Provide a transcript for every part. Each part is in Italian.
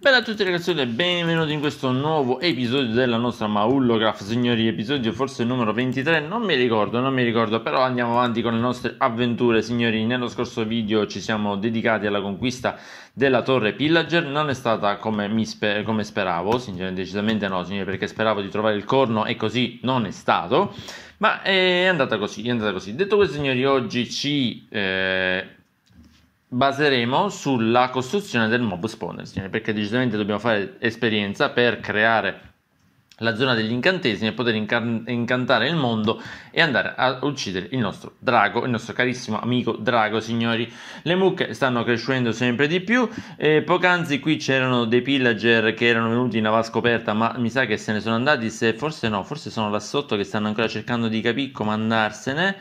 Bella a tutti ragazzi e benvenuti in questo nuovo episodio della nostra Maullograph Signori, episodio forse numero 23, non mi ricordo, non mi ricordo Però andiamo avanti con le nostre avventure signori Nello scorso video ci siamo dedicati alla conquista della torre Pillager Non è stata come, spe- come speravo, signori, decisamente no signori Perché speravo di trovare il corno e così non è stato Ma è andata così, è andata così Detto questo signori, oggi ci... Eh baseremo sulla costruzione del mob spawner, signori, perché decisamente dobbiamo fare esperienza per creare la zona degli incantesimi e poter inca- incantare il mondo e andare a uccidere il nostro drago, il nostro carissimo amico drago, signori. Le mucche stanno crescendo sempre di più. E poc'anzi qui c'erano dei pillager che erano venuti in inava scoperta, ma mi sa che se ne sono andati. Se forse no, forse sono là sotto che stanno ancora cercando di capire come andarsene.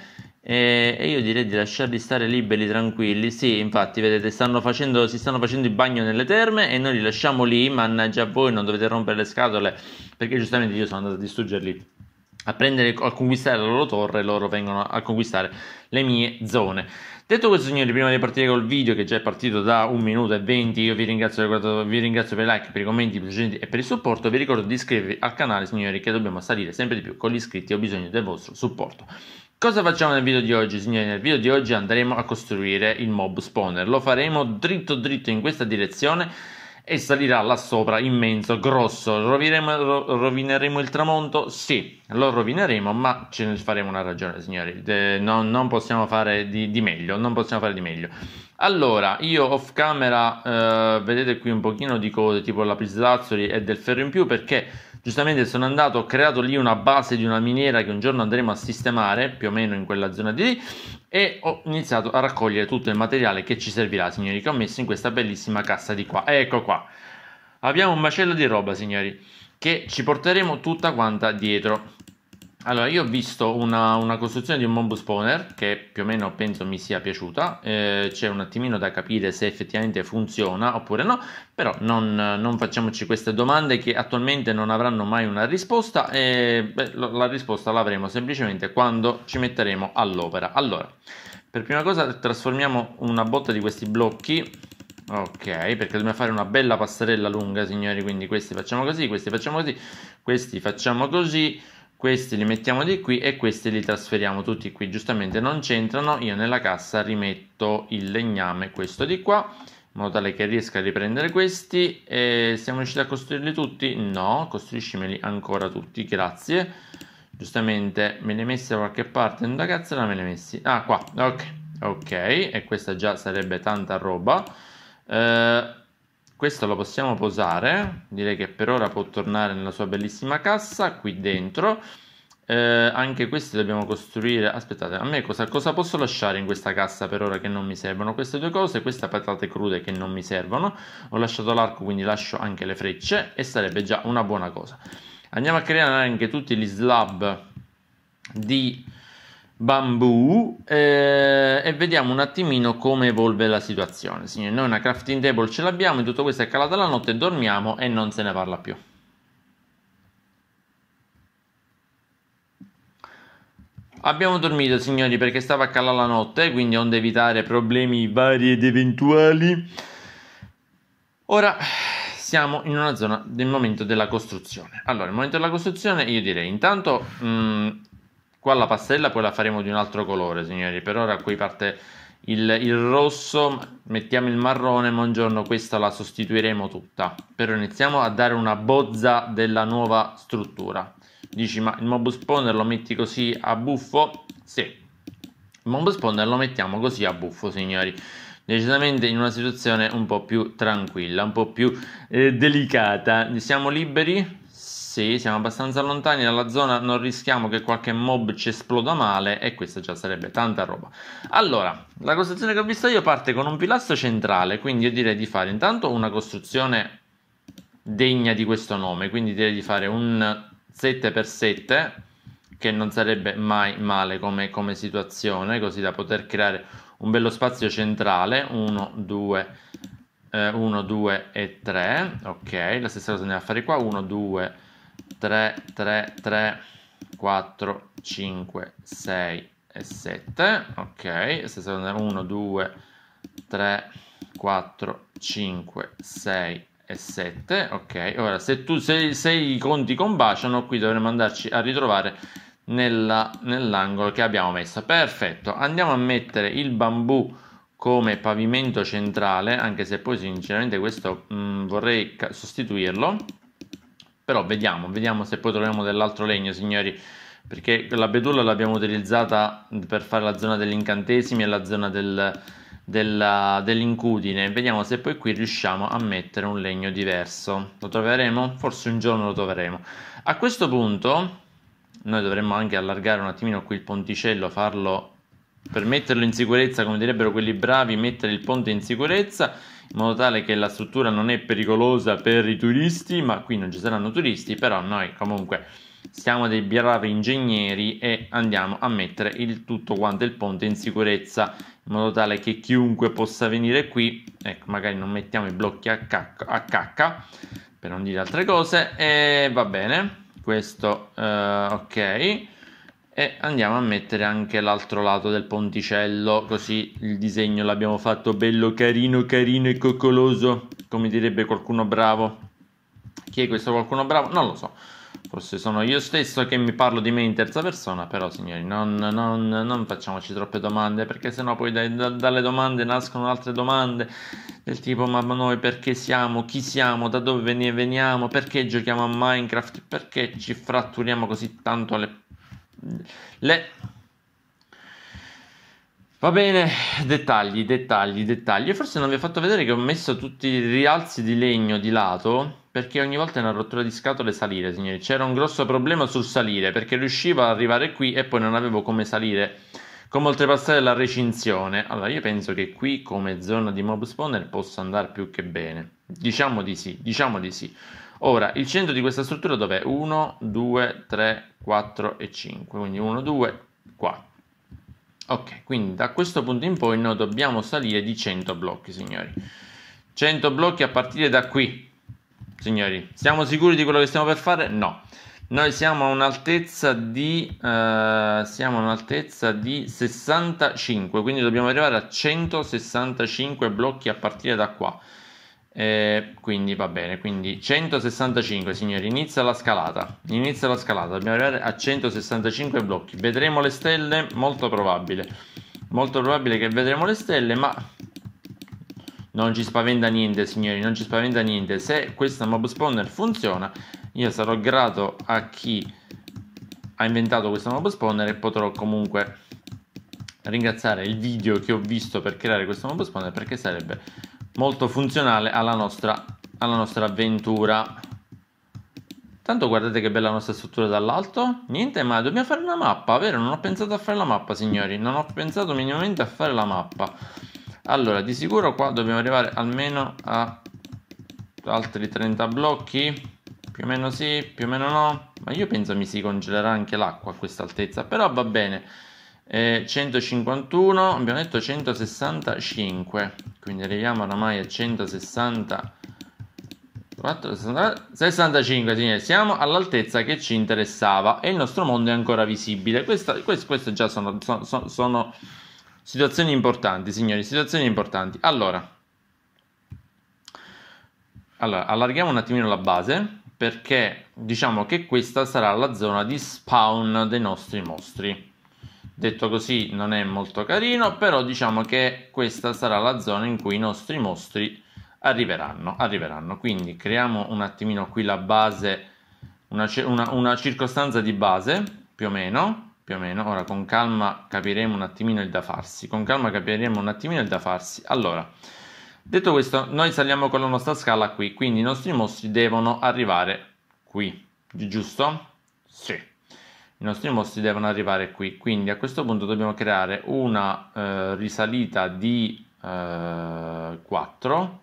E, io direi di lasciarli stare liberi, tranquilli. Sì, infatti, vedete, stanno facendo, si stanno facendo il bagno nelle terme e noi li lasciamo lì. Mannaggia voi, non dovete rompere le scatole perché giustamente io sono andato a distruggerli a, prendere, a conquistare la loro torre, loro vengono a conquistare le mie zone. Detto questo, signori, prima di partire col video, che già è partito da 1 minuto e 20, io vi ringrazio, vi ringrazio per i like, per i commenti e per il supporto. Vi ricordo di iscrivervi al canale, signori, che dobbiamo salire sempre di più con gli iscritti. Ho bisogno del vostro supporto. Cosa facciamo nel video di oggi, signori? Nel video di oggi andremo a costruire il mob spawner. Lo faremo dritto dritto in questa direzione e salirà là sopra, immenso, grosso. Rovineremo, rovineremo il tramonto? Sì, lo rovineremo, ma ce ne faremo una ragione, signori. De, no, non possiamo fare di, di, meglio, non possiamo fare di meglio. Allora, io off camera, eh, vedete qui un pochino di cose tipo lapislazzoli e del ferro in più perché Giustamente sono andato, ho creato lì una base di una miniera che un giorno andremo a sistemare, più o meno in quella zona di lì, e ho iniziato a raccogliere tutto il materiale che ci servirà, signori, che ho messo in questa bellissima cassa di qua. Ecco qua. Abbiamo un macello di roba, signori, che ci porteremo tutta quanta dietro. Allora, io ho visto una, una costruzione di un Mombus Spawner che più o meno penso mi sia piaciuta. Eh, c'è un attimino da capire se effettivamente funziona oppure no, però non, non facciamoci queste domande che attualmente non avranno mai una risposta e beh, la risposta l'avremo semplicemente quando ci metteremo all'opera. Allora, per prima cosa trasformiamo una botta di questi blocchi Ok, perché dobbiamo fare una bella passerella lunga, signori, quindi questi facciamo così, questi facciamo così, questi facciamo così, questi li mettiamo di qui e questi li trasferiamo tutti qui giustamente non c'entrano io nella cassa rimetto il legname questo di qua in modo tale che riesca a riprendere questi e siamo riusciti a costruirli tutti? no, costruiscimeli ancora tutti grazie giustamente me li hai messi da qualche parte in da cazzo me li hai messi? ah qua, ok ok e questa già sarebbe tanta roba eh, questo lo possiamo posare direi che per ora può tornare nella sua bellissima cassa qui dentro eh, anche questi dobbiamo costruire aspettate a me cosa, cosa, posso lasciare in questa cassa per ora che non mi servono queste due cose queste patate crude che non mi servono ho lasciato l'arco quindi lascio anche le frecce e sarebbe già una buona cosa andiamo a creare anche tutti gli slab di bambù eh, e vediamo un attimino come evolve la situazione. Signori, noi una crafting table ce l'abbiamo, tutto questo è calata la notte, dormiamo e non se ne parla più. Abbiamo dormito signori perché stava a calare la notte, quindi onde evitare problemi vari ed eventuali. Ora siamo in una zona del momento della costruzione. Allora, il momento della costruzione io direi intanto mh, mm, Qua la pastella poi la faremo di un altro colore, signori. Per ora qui parte il, il rosso, mettiamo il marrone, ma un giorno questa la sostituiremo tutta. Però iniziamo a dare una bozza della nuova struttura. Dici, ma il mobus spawner lo metti così a buffo? Sì, il mobus spawner lo mettiamo così a buffo, signori decisamente in una situazione un po' più tranquilla, un po' più eh, delicata. Siamo liberi? Sì, siamo abbastanza lontani dalla zona, non rischiamo che qualche mob ci esploda male e questa già sarebbe tanta roba. Allora, la costruzione che ho visto io parte con un pilastro centrale, quindi io direi di fare intanto una costruzione degna di questo nome, quindi direi di fare un 7x7 che non sarebbe mai male come, come situazione, così da poter creare un bello spazio centrale, 1, 2, 1, 2 e 3, ok, la stessa cosa andiamo a fare qua, 1, 2 3 3, 3, 3, 4, 5, 6 e 7. Ok, stessa 1, 2, 3, 4, 5, 6 e 7. Ok, ora se, tu, se, se i conti combaciano, qui dovremmo andarci a ritrovare nella, nell'angolo che abbiamo messo. Perfetto, andiamo a mettere il bambù come pavimento centrale, anche se poi sinceramente questo mh, mm, vorrei sostituirlo però vediamo, vediamo se poi troviamo dell'altro legno, signori, perché la betulla l'abbiamo utilizzata per fare la zona degli incantesimi e la zona del, della, dell'incudine, vediamo se poi qui riusciamo a mettere un legno diverso. Lo troveremo? Forse un giorno lo troveremo. A questo punto noi dovremmo anche allargare un attimino qui il ponticello, farlo per metterlo in sicurezza, come direbbero quelli bravi, mettere il ponte in sicurezza in modo tale che la struttura non è pericolosa per i turisti, ma qui non ci saranno turisti, però noi comunque siamo dei bravi ingegneri e andiamo a mettere il tutto quanto il ponte in sicurezza in modo tale che chiunque possa venire qui, ecco, magari non mettiamo i blocchi a cacca, a cacca per non dire altre cose, e va bene, questo eh, ok e andiamo a mettere anche l'altro lato del ponticello così il disegno l'abbiamo fatto bello carino carino e coccoloso come direbbe qualcuno bravo chi è questo qualcuno bravo non lo so forse sono io stesso che mi parlo di me in terza persona però signori non, non, non facciamoci troppe domande perché sennò poi da, da, dalle domande nascono altre domande del tipo ma noi perché siamo chi siamo da dove veniamo perché giochiamo a minecraft perché ci fratturiamo così tanto le le... Va bene, dettagli, dettagli, dettagli. E forse non vi ho fatto vedere che ho messo tutti i rialzi di legno di lato perché ogni volta è una rottura di scatole salire, signori. C'era un grosso problema sul salire perché riuscivo ad arrivare qui e poi non avevo come salire, come oltrepassare la recinzione. Allora, io penso che qui come zona di mob spawner possa andare più che bene. Diciamo di sì, diciamo di sì. Ora, il centro di questa struttura dov'è? 1, 2, 3, 4 e 5, quindi 1, 2, 4. Ok, quindi da questo punto in poi noi dobbiamo salire di 100 blocchi, signori. 100 blocchi a partire da qui, signori. Siamo sicuri di quello che stiamo per fare? No. Noi siamo a un'altezza di, eh, siamo a un'altezza di 65, quindi dobbiamo arrivare a 165 blocchi a partire da qua. Eh, quindi va bene, quindi 165 signori, inizia la scalata, inizia la scalata, dobbiamo arrivare a 165 blocchi, vedremo le stelle, molto probabile, molto probabile che vedremo le stelle, ma non ci spaventa niente signori, non ci spaventa niente, se questa mob spawner funziona, io sarò grato a chi ha inventato questa mob spawner e potrò comunque ringraziare il video che ho visto per creare questo mob spawner perché sarebbe molto funzionale alla nostra, alla nostra avventura. Tanto guardate che bella la nostra struttura dall'alto. Niente, ma dobbiamo fare una mappa, vero? Non ho pensato a fare la mappa, signori. Non ho pensato minimamente a fare la mappa. Allora, di sicuro qua dobbiamo arrivare almeno a altri 30 blocchi. Più o meno sì, più o meno no. Ma io penso mi si congelerà anche l'acqua a questa altezza. Però va bene. 151 abbiamo detto 165 quindi arriviamo oramai a 160 65 signori, siamo all'altezza che ci interessava e il nostro mondo è ancora visibile. Questa, quest, queste già sono, sono, sono, situazioni importanti, signori, situazioni importanti. Allora, allora, allarghiamo un attimino la base perché diciamo che questa sarà la zona di spawn dei nostri mostri. Detto così non è molto carino, però diciamo che questa sarà la zona in cui i nostri mostri arriveranno. arriveranno. Quindi creiamo un attimino qui la base, una, una, una circostanza di base, più o, meno, più o meno. Ora con calma capiremo un attimino il da farsi. Con calma capiremo un attimino il da farsi. Allora, detto questo, noi saliamo con la nostra scala qui, quindi i nostri mostri devono arrivare qui, giusto? Sì i nostri mostri devono arrivare qui quindi a questo punto dobbiamo creare una eh, risalita di eh, 4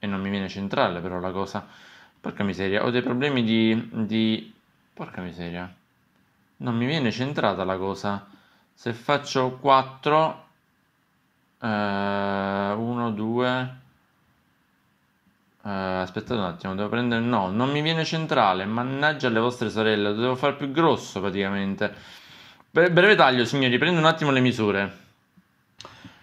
e non mi viene centrale però la cosa porca miseria ho dei problemi di, di porca miseria non mi viene centrata la cosa se faccio 4 eh, 1 2 Uh, aspettate un attimo, devo prendere. No, non mi viene centrale. Mannaggia alle vostre sorelle, lo devo fare più grosso praticamente. Bre- breve taglio, signori, prendo un attimo le misure.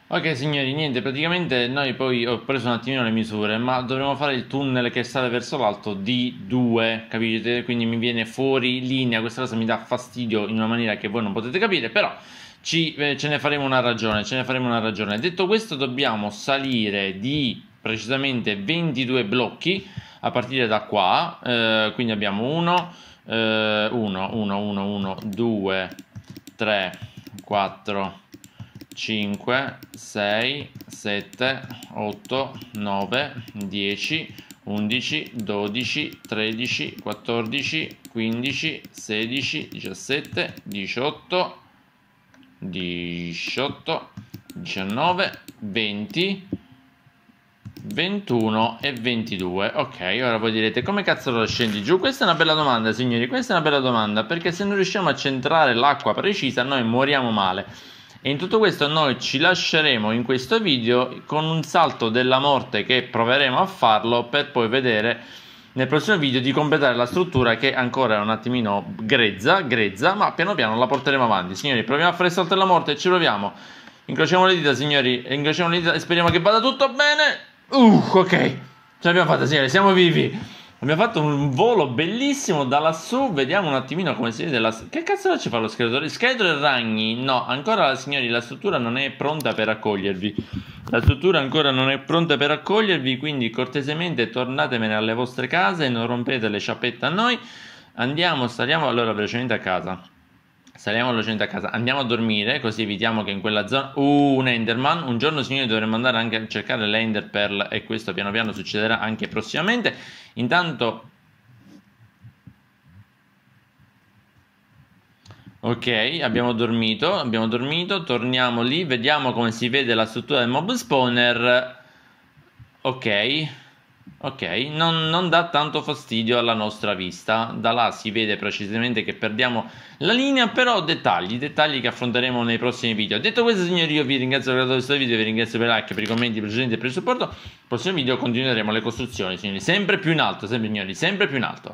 Ok, signori, niente, praticamente noi poi ho preso un attimino le misure, ma dovremmo fare il tunnel che sale verso l'alto di 2, capite? Quindi mi viene fuori linea, questa cosa mi dà fastidio in una maniera che voi non potete capire, però ci, eh, ce ne faremo una ragione, ce ne faremo una ragione. Detto questo, dobbiamo salire di precisamente 22 blocchi a partire da qua, eh, quindi abbiamo 1, 1, 1, 1, 1, 2, 3, 4, 5, 6, 7, 8, 9, 10, 11, 12, 13, 14, 15, 16, 17, 18, 18, 19, 20, 21 e 22 ok ora voi direte come cazzo lo scendi giù questa è una bella domanda signori questa è una bella domanda perché se non riusciamo a centrare l'acqua precisa noi moriamo male e in tutto questo noi ci lasceremo in questo video con un salto della morte che proveremo a farlo per poi vedere nel prossimo video di completare la struttura che ancora è un attimino grezza, grezza, ma piano piano la porteremo avanti. Signori, proviamo a fare il salto della morte, e ci proviamo. Incrociamo le dita, signori, incrociamo le dita e speriamo che vada tutto bene. Uh, ok, ce l'abbiamo fatta, signore, siamo vivi. Abbiamo fatto un volo bellissimo da lassù. Vediamo un attimino come si vede la. Che cazzo ci fa lo scheletro? Scheletro e ragni? No, ancora, signori, la struttura non è pronta per accogliervi. La struttura ancora non è pronta per accogliervi. Quindi, cortesemente, tornatemene alle vostre case. Non rompete le sciappette a noi. Andiamo, saliamo allora velocemente a casa. Saliamo velocemente a casa, andiamo a dormire così evitiamo che in quella zona... Uh, un Enderman, un giorno signori dovremmo andare anche a cercare l'Ender Pearl e questo piano piano succederà anche prossimamente. Intanto... Ok, abbiamo dormito, abbiamo dormito, torniamo lì, vediamo come si vede la struttura del mob spawner. Ok. Ok, non, non, dà tanto fastidio alla nostra vista, da là si vede precisamente che perdiamo la linea, però dettagli, dettagli che affronteremo nei prossimi video. Detto questo signori io vi ringrazio per la questo video, vi ringrazio per like, per i commenti precedenti e per il supporto, nel prossimo video continueremo le costruzioni signori, sempre più in alto, sempre signori, sempre più in alto.